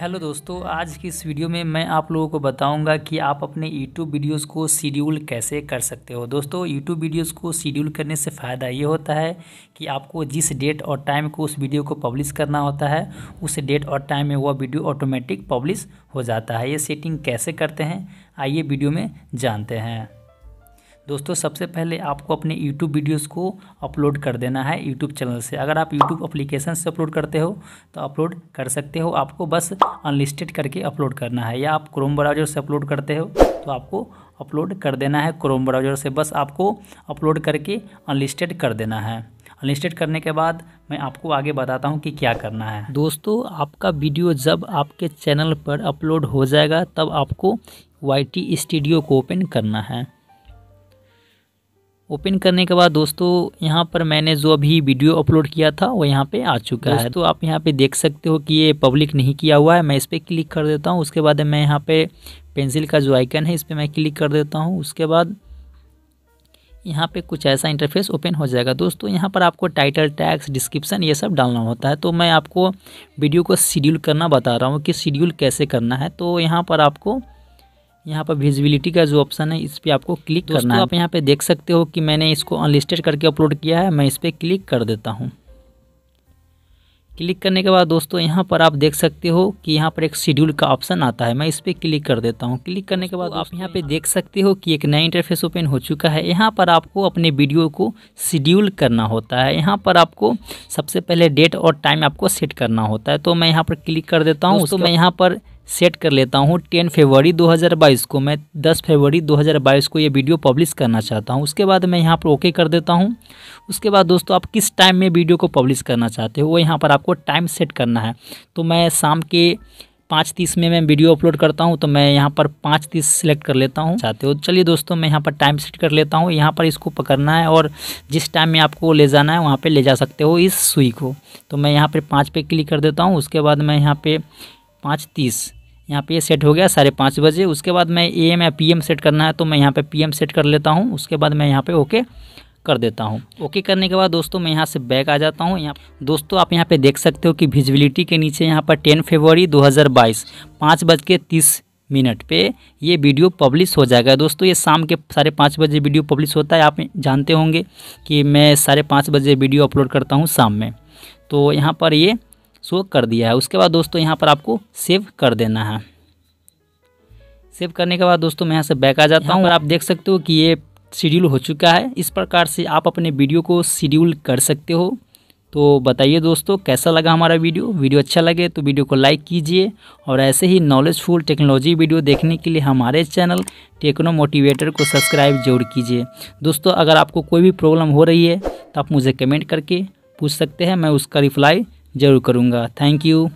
hello दोस्तों आज की इस वीडियो में मैं आप लोगों को बताऊंगा कि आप अपने यूट्यूब वीडियोस को शेड्यूल कैसे कर सकते हो दोस्तों यूट्यूब वीडियोस को शेड्यूल करने से फ़ायदा ये होता है कि आपको जिस डेट और टाइम को उस वीडियो को पब्लिश करना होता है उस डेट और टाइम में वह वीडियो ऑटोमेटिक पब्लिश हो जाता है ये सेटिंग कैसे करते हैं आइए वीडियो में जानते हैं दोस्तों सबसे पहले आपको अपने YouTube वीडियोस को अपलोड कर देना है YouTube चैनल से अगर आप YouTube अप्लीकेशन से अपलोड करते हो तो अपलोड कर सकते हो आपको बस अनलिस्टेड करके अपलोड करना है या आप क्रोम ब्राउजर से अपलोड करते हो तो आपको अपलोड कर देना है क्रोम ब्राउजर से बस आपको अपलोड करके अनलिस्टेड कर देना है अनलिस्टेड करने के बाद मैं आपको आगे बताता हूँ कि क्या करना है दोस्तों आपका वीडियो जब आपके चैनल पर अपलोड हो जाएगा तब आपको वाई टी स्टूडियो को ओपन करना है ओपन करने के बाद दोस्तों यहाँ पर मैंने जो अभी वीडियो अपलोड किया था वो यहाँ पे आ चुका है तो आप यहाँ पे देख सकते हो कि ये पब्लिक नहीं किया हुआ है मैं इस पर क्लिक कर देता हूँ उसके बाद मैं यहाँ पे पेंसिल का जो आइकन है इस पर मैं क्लिक कर देता हूँ उसके बाद यहाँ पे कुछ ऐसा इंटरफेस ओपन हो जाएगा दोस्तों यहाँ पर आपको टाइटल टैक्स डिस्क्रिप्शन ये सब डालना होता है तो मैं आपको वीडियो को शेड्यूल करना बता रहा हूँ कि शेड्यूल कैसे करना है तो यहाँ पर आपको यहाँ पर विजिबिलिटी का जो ऑप्शन है इस पर आपको क्लिक करना है आप यहाँ पे देख सकते हो कि मैंने इसको अनलिस्टेड करके अपलोड किया है मैं इस पर क्लिक कर देता हूँ क्लिक करने के बाद दोस्तों यहाँ पर आप देख सकते हो कि यहाँ पर एक शेड्यूल का ऑप्शन आता है मैं इस पर क्लिक कर देता हूँ क्लिक करने के बाद आप यहाँ पे देख सकते हो कि एक नया इंटरफेस ओपन हो चुका है यहाँ पर आपको अपने वीडियो को शेड्यूल करना होता है यहाँ पर आपको सबसे पहले डेट और टाइम आपको सेट करना होता है तो मैं यहाँ पर क्लिक कर देता हूँ तो मैं यहाँ पर सेट कर लेता हूँ टेन फरवरी 2022 को मैं 10 फरवरी 2022 को ये वीडियो पब्लिश करना चाहता हूँ उसके बाद मैं यहाँ पर ओके कर देता हूँ उसके बाद दोस्तों आप किस टाइम में वीडियो को पब्लिश करना चाहते हो वो यहाँ पर आपको टाइम सेट करना है तो मैं शाम के पाँच तीस में मैं वीडियो अपलोड करता हूँ तो मैं यहाँ पर पाँच तीस सेलेक्ट कर लेता हूँ चाहते हो चलिए दोस्तों मैं यहाँ पर टाइम सेट कर लेता हूँ यहाँ पर इसको पकड़ना है और जिस टाइम में आपको ले जाना है वहाँ पे ले जा सकते हो इस सुई को तो मैं यहाँ पर पाँच पे क्लिक कर देता हूँ उसके बाद मैं यहाँ पे पाँच तीस यहाँ पे ये सेट हो गया साढ़े पाँच बजे उसके बाद मैं ए एम या पी एम सेट करना है तो मैं यहाँ पे पी एम सेट कर लेता हूँ उसके बाद मैं यहाँ पे ओके कर देता हूँ ओके करने के बाद दोस्तों मैं यहाँ से बैक आ जाता हूँ यहाँ दोस्तों आप यहाँ पे देख सकते हो कि विजिबिलिटी के नीचे यहाँ पर टेन फेबरी दो हज़ार बाईस पाँच बज के तीस मिनट पे ये वीडियो पब्लिश हो जाएगा दोस्तों ये शाम के साढ़े पाँच बजे वीडियो पब्लिश होता है आप जानते होंगे कि मैं साढ़े पाँच बजे वीडियो अपलोड करता हूँ शाम में तो यहाँ पर ये शो कर दिया है उसके बाद दोस्तों यहाँ पर आपको सेव कर देना है सेव करने के बाद दोस्तों मैं यहाँ से बैक आ जाता हूँ और आप देख सकते हो कि ये शेड्यूल हो चुका है इस प्रकार से आप अपने वीडियो को शेड्यूल कर सकते हो तो बताइए दोस्तों कैसा लगा हमारा वीडियो वीडियो अच्छा लगे तो वीडियो को लाइक कीजिए और ऐसे ही नॉलेजफुल टेक्नोलॉजी वीडियो देखने के लिए हमारे चैनल टेक्नो मोटिवेटर को सब्सक्राइब जरूर कीजिए दोस्तों अगर आपको कोई भी प्रॉब्लम हो रही है तो आप मुझे कमेंट करके पूछ सकते हैं मैं उसका रिप्लाई ज़रूर करूँगा थैंक यू